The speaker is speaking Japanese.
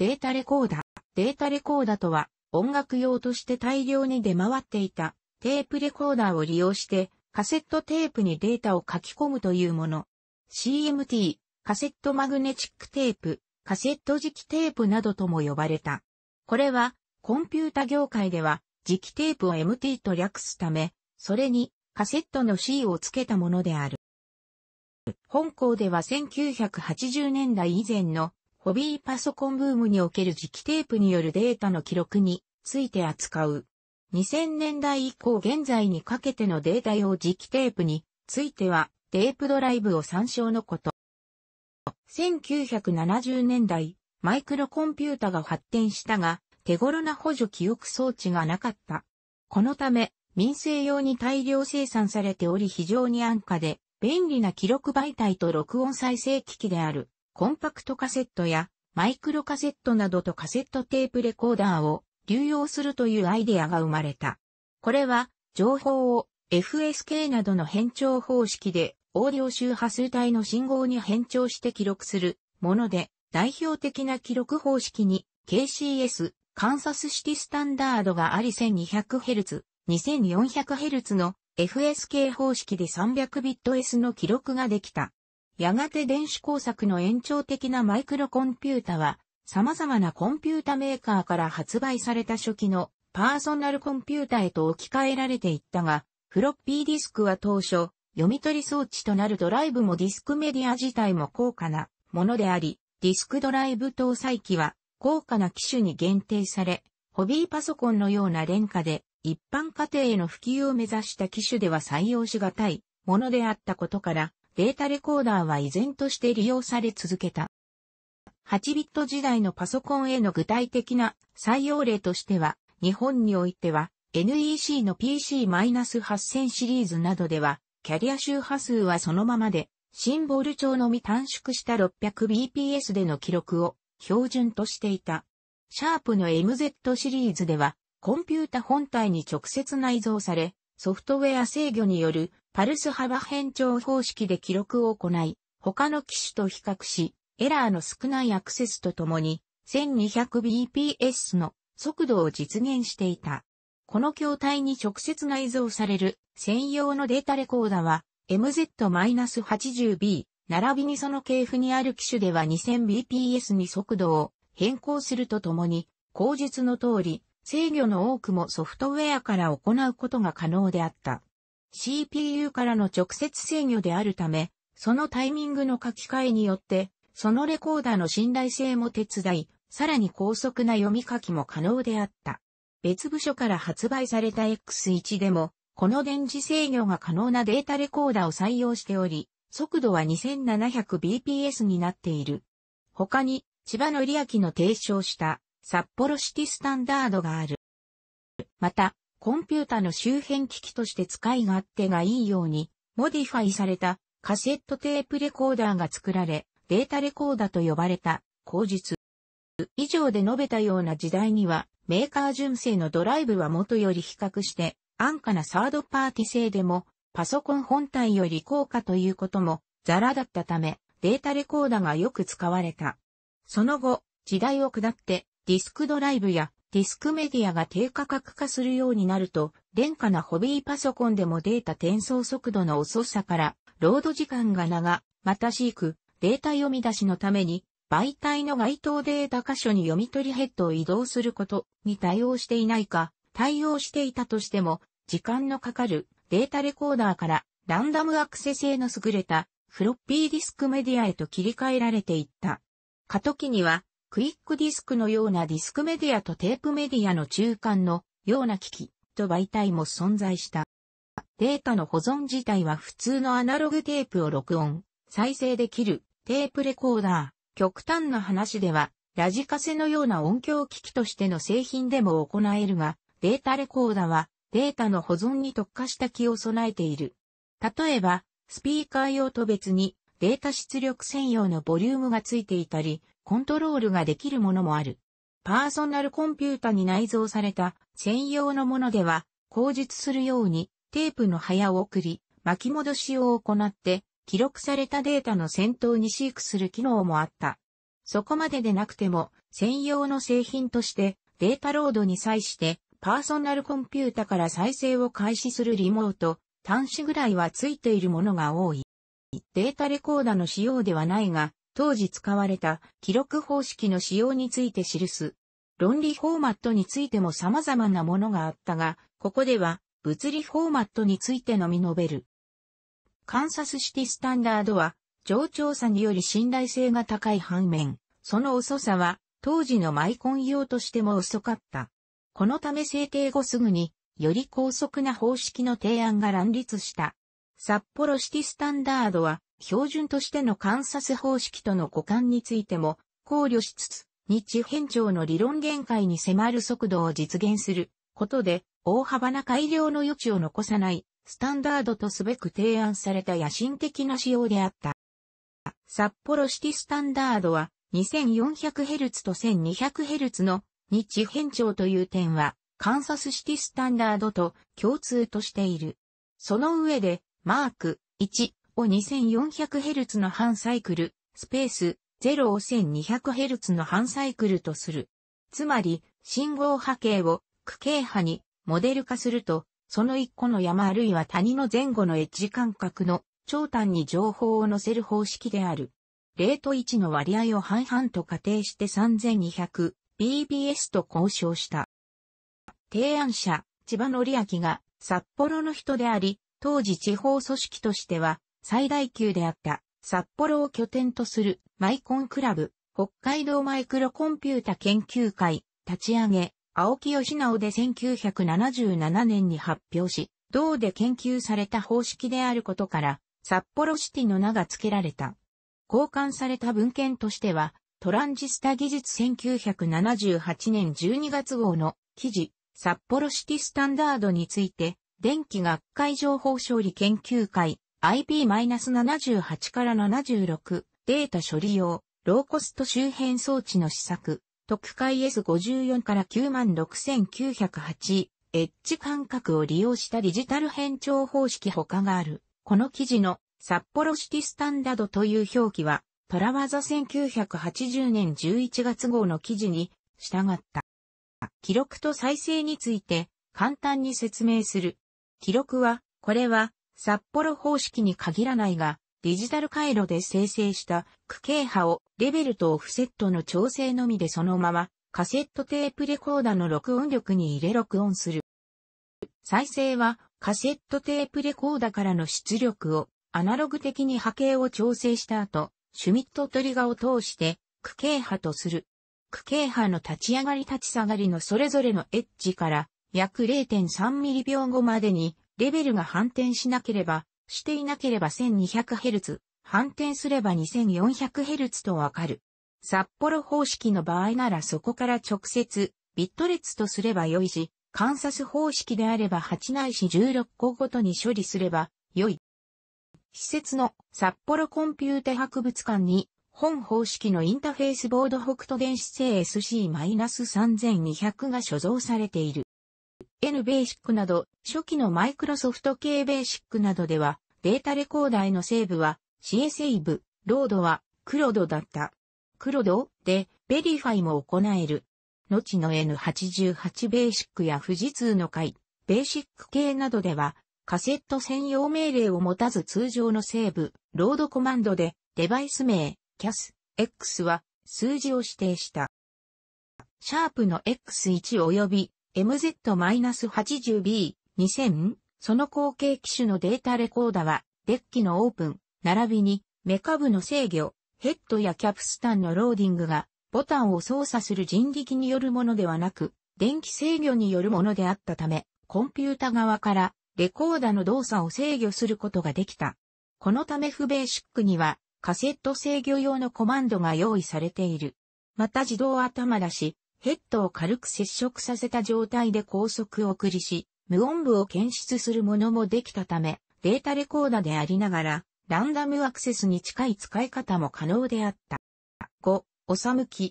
データレコーダ。ー。データレコーダーとは、音楽用として大量に出回っていたテープレコーダーを利用してカセットテープにデータを書き込むというもの。CMT、カセットマグネチックテープ、カセット磁気テープなどとも呼ばれた。これは、コンピュータ業界では磁気テープを MT と略すため、それにカセットの C を付けたものである。本校では1980年代以前のホビーパソコンブームにおける磁気テープによるデータの記録について扱う。2000年代以降現在にかけてのデータ用磁気テープについてはテープドライブを参照のこと。1970年代、マイクロコンピュータが発展したが、手頃な補助記憶装置がなかった。このため、民生用に大量生産されており非常に安価で、便利な記録媒体と録音再生機器である。コンパクトカセットやマイクロカセットなどとカセットテープレコーダーを流用するというアイデアが生まれた。これは情報を FSK などの変調方式でオーディオ周波数帯の信号に変調して記録するもので代表的な記録方式に KCS カンサスシティスタンダードがあり 1200Hz、2400Hz の FSK 方式で 300bits の記録ができた。やがて電子工作の延長的なマイクロコンピュータは、様々なコンピュータメーカーから発売された初期のパーソナルコンピュータへと置き換えられていったが、フロッピーディスクは当初、読み取り装置となるドライブもディスクメディア自体も高価なものであり、ディスクドライブ搭載機は高価な機種に限定され、ホビーパソコンのような廉価で一般家庭への普及を目指した機種では採用しがたいものであったことから、データレコーダーは依然として利用され続けた。8ビット時代のパソコンへの具体的な採用例としては、日本においては NEC の PC-8000 シリーズなどでは、キャリア周波数はそのままで、シンボル帳のみ短縮した 600bps での記録を標準としていた。シャープの MZ シリーズでは、コンピュータ本体に直接内蔵され、ソフトウェア制御によるパルス幅変調方式で記録を行い、他の機種と比較し、エラーの少ないアクセスとともに 1200bps の速度を実現していた。この筐体に直接内蔵される専用のデータレコーダは MZ-80b 並びにその系譜にある機種では 2000bps に速度を変更するとともに、口述の通り制御の多くもソフトウェアから行うことが可能であった。CPU からの直接制御であるため、そのタイミングの書き換えによって、そのレコーダーの信頼性も手伝い、さらに高速な読み書きも可能であった。別部署から発売された X1 でも、この電磁制御が可能なデータレコーダーを採用しており、速度は 2700bps になっている。他に、千葉のりあの提唱した、札幌シティスタンダードがある。また、コンピュータの周辺機器として使い勝手がいいように、モディファイされたカセットテープレコーダーが作られ、データレコーダーと呼ばれた、後日。以上で述べたような時代には、メーカー純正のドライブは元より比較して安価なサードパーティ製でもパソコン本体より高価ということもザラだったためデータレコーダーがよく使われた。その後時代を下ってディスクドライブやディスクメディアが低価格化するようになると、廉価なホビーパソコンでもデータ転送速度の遅さから、ロード時間が長、またしく、データ読み出しのために、媒体の該当データ箇所に読み取りヘッドを移動することに対応していないか、対応していたとしても、時間のかかるデータレコーダーからランダムアクセス性の優れたフロッピーディスクメディアへと切り替えられていった。過渡期にはクイックディスクのようなディスクメディアとテープメディアの中間のような機器と媒体も存在した。データの保存自体は普通のアナログテープを録音、再生できるテープレコーダー。極端な話では、ラジカセのような音響機器としての製品でも行えるが、データレコーダーはデータの保存に特化した機を備えている。例えば、スピーカー用と別にデータ出力専用のボリュームがついていたり、コントロールができるものもある。パーソナルコンピュータに内蔵された専用のものでは、口述するようにテープの早送り、巻き戻しを行って、記録されたデータの先頭に飼育する機能もあった。そこまででなくても、専用の製品としてデータロードに際して、パーソナルコンピュータから再生を開始するリモート、端子ぐらいはついているものが多い。データレコーダの仕様ではないが、当時使われた記録方式の使用について記す。論理フォーマットについても様々なものがあったが、ここでは物理フォーマットについてのみ述べる。カンサスシティスタンダードは、上調査により信頼性が高い反面、その遅さは、当時のマイコン用としても遅かった。このため制定後すぐに、より高速な方式の提案が乱立した。札幌シティスタンダードは、標準としての観察方式との互換についても考慮しつつ、日変調の理論限界に迫る速度を実現することで、大幅な改良の余地を残さないスタンダードとすべく提案された野心的な仕様であった。札幌シティスタンダードは 2400Hz と 1200Hz の日変調という点は、カンサスシティスタンダードと共通としている。その上で、マーク1を 2400Hz の半サイクル、スペース0を 1200Hz の半サイクルとする。つまり、信号波形を区形波にモデル化すると、その1個の山あるいは谷の前後のエッジ間隔の長短に情報を載せる方式である。0と1の割合を半々と仮定して 3200BBS と交渉した。提案者、千葉則明が札幌の人であり、当時地方組織としては最大級であった札幌を拠点とするマイコンクラブ、北海道マイクロコンピュータ研究会立ち上げ、青木義直で1977年に発表し、銅で研究された方式であることから、札幌シティの名が付けられた。交換された文献としては、トランジスタ技術1978年12月号の記事、札幌シティスタンダードについて、電気学会情報処理研究会 IP-78 から76データ処理用、ローコスト周辺装置の試作、特快 S54 から96908、エッジ感覚を利用したデジタル変調方式他がある。この記事の札幌シティスタンダードという表記は、トラワザ1980年11月号の記事に従った。記録と再生について簡単に説明する。記録は、これは札幌方式に限らないが、デジタル回路で生成した区形波をレベルとオフセットの調整のみでそのままカセットテープレコーダーの録音力に入れ録音する。再生はカセットテープレコーダーからの出力をアナログ的に波形を調整した後、シュミットトリガーを通して区形波とする。区形波の立ち上がり立ち下がりのそれぞれのエッジから約0 3ミリ秒後までにレベルが反転しなければ、していなければ 1200Hz、反転すれば 2400Hz とわかる。札幌方式の場合ならそこから直接、ビット列とすればよいし、観察方式であれば8ないし16個ごとに処理すればよい。施設の札幌コンピュータ博物館に本方式のインターフェースボード北斗電子製 SC-3200 が所蔵されている。N ベーシックなど、初期のマイクロソフト系ベーシックなどでは、データレコーダーへのセーブは CA セーブ、ロードはクロドだった。クロドでベリファイも行える。後の N88 ベーシックや富士通の会、ベーシック系などでは、カセット専用命令を持たず通常のセーブ、ロードコマンドで、デバイス名、CAS、X は数字を指定した。シャープの X1 及び MZ-80B2000 その後継機種のデータレコーダは、デッキのオープン、並びに、メカ部の制御、ヘッドやキャプスタンのローディングが、ボタンを操作する人力によるものではなく、電気制御によるものであったため、コンピュータ側から、レコーダの動作を制御することができた。このためフベーシックには、カセット制御用のコマンドが用意されている。また自動頭出し、ヘッドを軽く接触させた状態で高速をりし、無音部を検出するものもできたため、データレコーダーでありながら、ランダムアクセスに近い使い方も可能であった。5、おさむき。